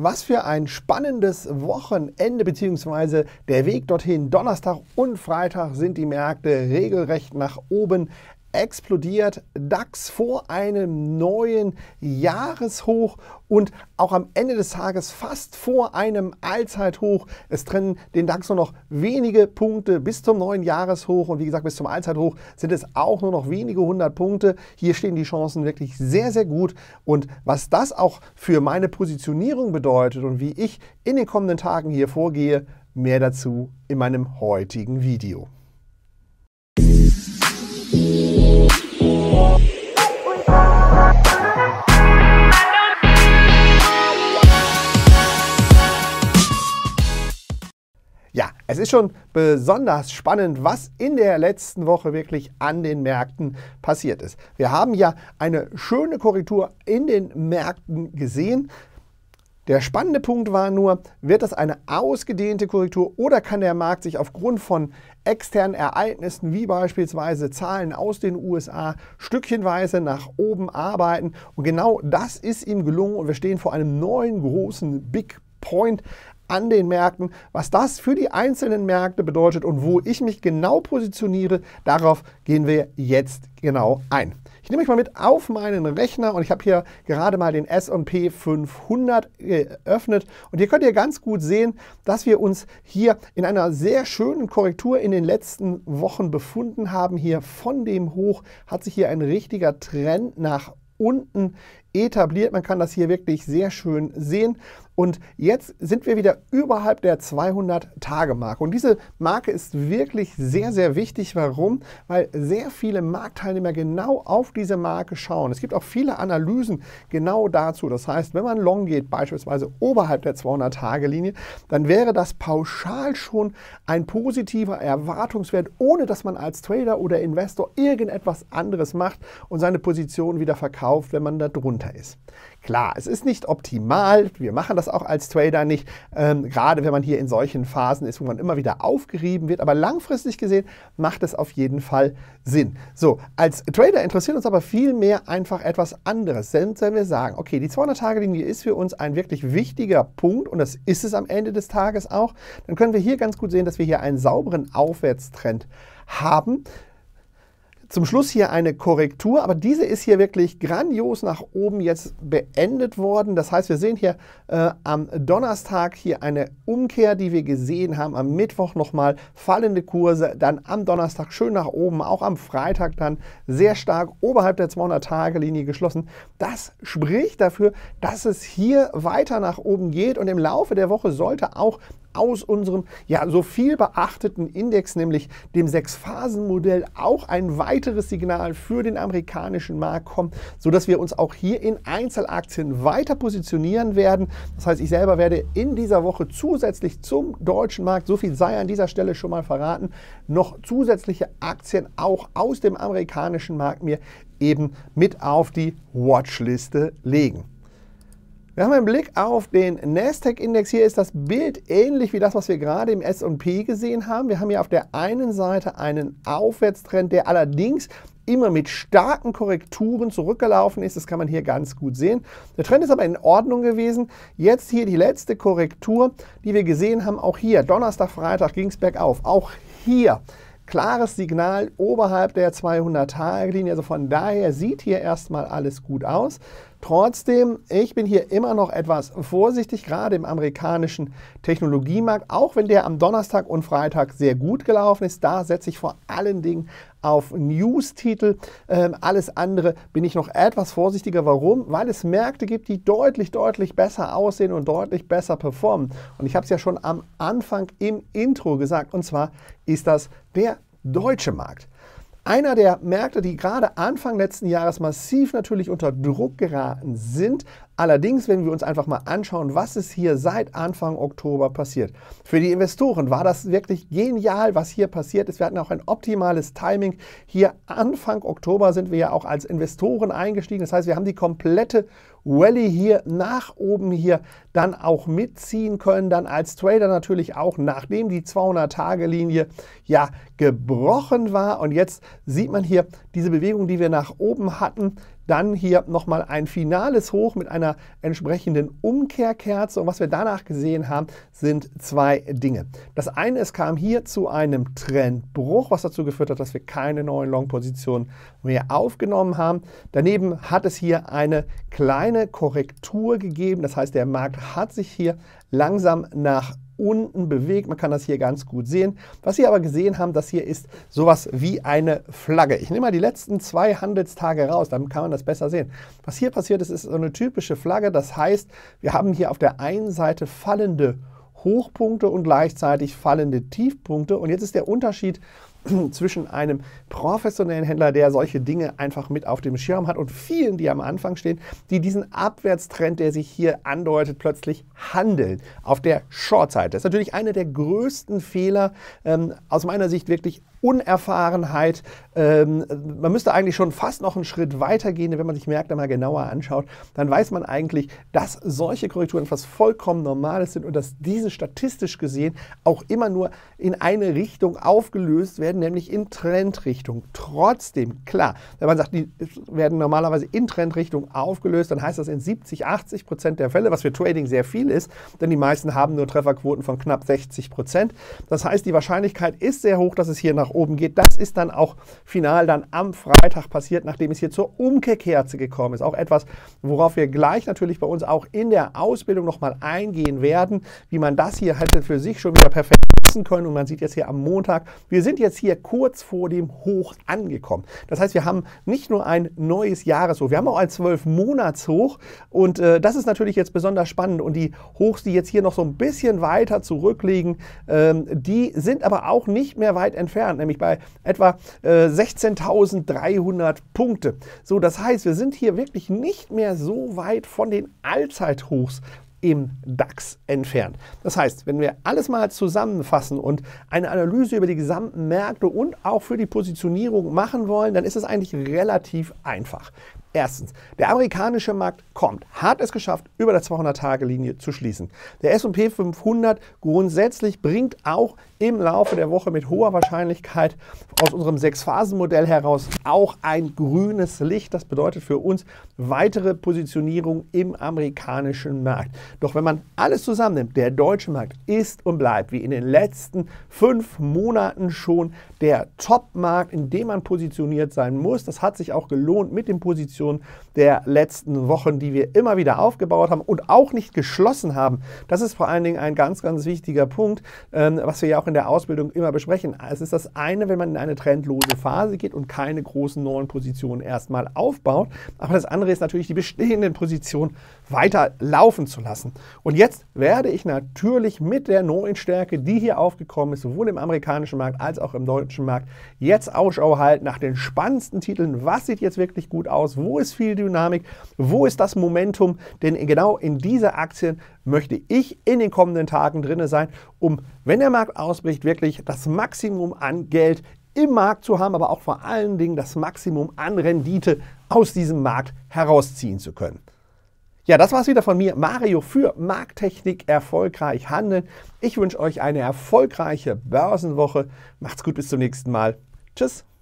Was für ein spannendes Wochenende bzw. der Weg dorthin. Donnerstag und Freitag sind die Märkte regelrecht nach oben explodiert, DAX vor einem neuen Jahreshoch und auch am Ende des Tages fast vor einem Allzeithoch. Es trennen den DAX nur noch wenige Punkte bis zum neuen Jahreshoch und wie gesagt, bis zum Allzeithoch sind es auch nur noch wenige hundert Punkte. Hier stehen die Chancen wirklich sehr, sehr gut und was das auch für meine Positionierung bedeutet und wie ich in den kommenden Tagen hier vorgehe, mehr dazu in meinem heutigen Video. Ja, es ist schon besonders spannend, was in der letzten Woche wirklich an den Märkten passiert ist. Wir haben ja eine schöne Korrektur in den Märkten gesehen. Der spannende Punkt war nur, wird das eine ausgedehnte Korrektur oder kann der Markt sich aufgrund von externen Ereignissen wie beispielsweise Zahlen aus den USA stückchenweise nach oben arbeiten? Und genau das ist ihm gelungen und wir stehen vor einem neuen großen Big Point an den Märkten, was das für die einzelnen Märkte bedeutet und wo ich mich genau positioniere, darauf gehen wir jetzt genau ein. Ich nehme mich mal mit auf meinen Rechner und ich habe hier gerade mal den S&P 500 geöffnet und hier könnt ihr ganz gut sehen, dass wir uns hier in einer sehr schönen Korrektur in den letzten Wochen befunden haben. Hier von dem Hoch hat sich hier ein richtiger Trend nach unten etabliert. Man kann das hier wirklich sehr schön sehen. Und jetzt sind wir wieder überhalb der 200-Tage-Marke. Und diese Marke ist wirklich sehr, sehr wichtig. Warum? Weil sehr viele Marktteilnehmer genau auf diese Marke schauen. Es gibt auch viele Analysen genau dazu. Das heißt, wenn man long geht, beispielsweise oberhalb der 200-Tage-Linie, dann wäre das pauschal schon ein positiver Erwartungswert, ohne dass man als Trader oder Investor irgendetwas anderes macht und seine Position wieder verkauft, wenn man da drunter runter ist. Klar, es ist nicht optimal, wir machen das auch als Trader nicht, ähm, gerade wenn man hier in solchen Phasen ist, wo man immer wieder aufgerieben wird, aber langfristig gesehen macht es auf jeden Fall Sinn. So, als Trader interessiert uns aber vielmehr einfach etwas anderes, Selbst wenn wir sagen, okay, die 200-Tage-Linie ist für uns ein wirklich wichtiger Punkt und das ist es am Ende des Tages auch, dann können wir hier ganz gut sehen, dass wir hier einen sauberen Aufwärtstrend haben. Zum Schluss hier eine Korrektur, aber diese ist hier wirklich grandios nach oben jetzt beendet worden. Das heißt, wir sehen hier äh, am Donnerstag hier eine Umkehr, die wir gesehen haben. Am Mittwoch nochmal fallende Kurse, dann am Donnerstag schön nach oben, auch am Freitag dann sehr stark oberhalb der 200-Tage-Linie geschlossen. Das spricht dafür, dass es hier weiter nach oben geht und im Laufe der Woche sollte auch aus unserem ja so viel beachteten Index, nämlich dem Sechs-Phasen-Modell, auch ein weiteres Signal für den amerikanischen Markt kommt, sodass wir uns auch hier in Einzelaktien weiter positionieren werden. Das heißt, ich selber werde in dieser Woche zusätzlich zum deutschen Markt, so viel sei an dieser Stelle schon mal verraten, noch zusätzliche Aktien auch aus dem amerikanischen Markt mir eben mit auf die Watchliste legen. Wir haben einen Blick auf den Nasdaq-Index. Hier ist das Bild ähnlich wie das, was wir gerade im S&P gesehen haben. Wir haben hier auf der einen Seite einen Aufwärtstrend, der allerdings immer mit starken Korrekturen zurückgelaufen ist. Das kann man hier ganz gut sehen. Der Trend ist aber in Ordnung gewesen. Jetzt hier die letzte Korrektur, die wir gesehen haben. Auch hier, Donnerstag, Freitag ging es bergauf. Auch hier klares Signal oberhalb der 200-Tage-Linie. Also von daher sieht hier erstmal alles gut aus. Trotzdem, ich bin hier immer noch etwas vorsichtig, gerade im amerikanischen Technologiemarkt, auch wenn der am Donnerstag und Freitag sehr gut gelaufen ist. Da setze ich vor allen Dingen auf News-Titel. Ähm, alles andere bin ich noch etwas vorsichtiger. Warum? Weil es Märkte gibt, die deutlich, deutlich besser aussehen und deutlich besser performen. Und ich habe es ja schon am Anfang im Intro gesagt, und zwar ist das der deutsche Markt. Einer der Märkte, die gerade Anfang letzten Jahres massiv natürlich unter Druck geraten sind, Allerdings, wenn wir uns einfach mal anschauen, was ist hier seit Anfang Oktober passiert. Für die Investoren war das wirklich genial, was hier passiert ist. Wir hatten auch ein optimales Timing. Hier Anfang Oktober sind wir ja auch als Investoren eingestiegen. Das heißt, wir haben die komplette Rallye hier nach oben hier dann auch mitziehen können. Dann als Trader natürlich auch, nachdem die 200-Tage-Linie ja gebrochen war. Und jetzt sieht man hier diese Bewegung, die wir nach oben hatten dann hier nochmal ein finales Hoch mit einer entsprechenden Umkehrkerze. Und was wir danach gesehen haben, sind zwei Dinge. Das eine, es kam hier zu einem Trendbruch, was dazu geführt hat, dass wir keine neuen Long-Positionen mehr aufgenommen haben. Daneben hat es hier eine kleine Korrektur gegeben. Das heißt, der Markt hat sich hier langsam nach unten bewegt. Man kann das hier ganz gut sehen. Was Sie aber gesehen haben, das hier ist sowas wie eine Flagge. Ich nehme mal die letzten zwei Handelstage raus, dann kann man das besser sehen. Was hier passiert ist, ist so eine typische Flagge. Das heißt, wir haben hier auf der einen Seite fallende Hochpunkte und gleichzeitig fallende Tiefpunkte. Und jetzt ist der Unterschied, zwischen einem professionellen Händler, der solche Dinge einfach mit auf dem Schirm hat und vielen, die am Anfang stehen, die diesen Abwärtstrend, der sich hier andeutet, plötzlich handeln auf der Short-Seite. Das ist natürlich einer der größten Fehler ähm, aus meiner Sicht wirklich Unerfahrenheit. Ähm, man müsste eigentlich schon fast noch einen Schritt weiter gehen, wenn man sich Märkte mal genauer anschaut, dann weiß man eigentlich, dass solche Korrekturen etwas vollkommen Normales sind und dass diese statistisch gesehen auch immer nur in eine Richtung aufgelöst werden, nämlich in Trendrichtung. Trotzdem, klar, wenn man sagt, die werden normalerweise in Trendrichtung aufgelöst, dann heißt das in 70, 80 Prozent der Fälle, was für Trading sehr viel ist, denn die meisten haben nur Trefferquoten von knapp 60 Prozent. Das heißt, die Wahrscheinlichkeit ist sehr hoch, dass es hier nach nach oben geht. Das ist dann auch final dann am Freitag passiert, nachdem es hier zur Umkehrkerze gekommen ist. Auch etwas, worauf wir gleich natürlich bei uns auch in der Ausbildung nochmal eingehen werden, wie man das hier hätte für sich schon wieder perfekt können. Und man sieht jetzt hier am Montag, wir sind jetzt hier kurz vor dem Hoch angekommen. Das heißt, wir haben nicht nur ein neues Jahreshoch, wir haben auch ein Zwölf-Monats-Hoch. Und äh, das ist natürlich jetzt besonders spannend. Und die Hochs, die jetzt hier noch so ein bisschen weiter zurückliegen, ähm, die sind aber auch nicht mehr weit entfernt nämlich bei etwa äh, 16.300 Punkte. So, das heißt, wir sind hier wirklich nicht mehr so weit von den Allzeithochs im DAX entfernt. Das heißt, wenn wir alles mal zusammenfassen und eine Analyse über die gesamten Märkte und auch für die Positionierung machen wollen, dann ist es eigentlich relativ einfach. Erstens, der amerikanische Markt kommt, hat es geschafft, über der 200-Tage-Linie zu schließen. Der SP 500 grundsätzlich bringt auch im Laufe der Woche mit hoher Wahrscheinlichkeit aus unserem Sechs-Phasen-Modell heraus auch ein grünes Licht. Das bedeutet für uns weitere Positionierung im amerikanischen Markt. Doch wenn man alles zusammennimmt, der deutsche Markt ist und bleibt wie in den letzten fünf Monaten schon der Top-Markt, in dem man positioniert sein muss. Das hat sich auch gelohnt mit dem Positionieren. Diskussion der letzten Wochen, die wir immer wieder aufgebaut haben und auch nicht geschlossen haben. Das ist vor allen Dingen ein ganz, ganz wichtiger Punkt, ähm, was wir ja auch in der Ausbildung immer besprechen. Es ist das eine, wenn man in eine trendlose Phase geht und keine großen neuen Positionen erstmal aufbaut. Aber das andere ist natürlich, die bestehenden Positionen weiter laufen zu lassen. Und jetzt werde ich natürlich mit der neuen Stärke, die hier aufgekommen ist, sowohl im amerikanischen Markt als auch im deutschen Markt, jetzt Ausschau halten nach den spannendsten Titeln. Was sieht jetzt wirklich gut aus? Wo wo ist viel Dynamik, wo ist das Momentum, denn genau in dieser Aktien möchte ich in den kommenden Tagen drin sein, um, wenn der Markt ausbricht, wirklich das Maximum an Geld im Markt zu haben, aber auch vor allen Dingen das Maximum an Rendite aus diesem Markt herausziehen zu können. Ja, das war es wieder von mir, Mario für Markttechnik erfolgreich handeln. Ich wünsche euch eine erfolgreiche Börsenwoche. Macht's gut bis zum nächsten Mal. Tschüss.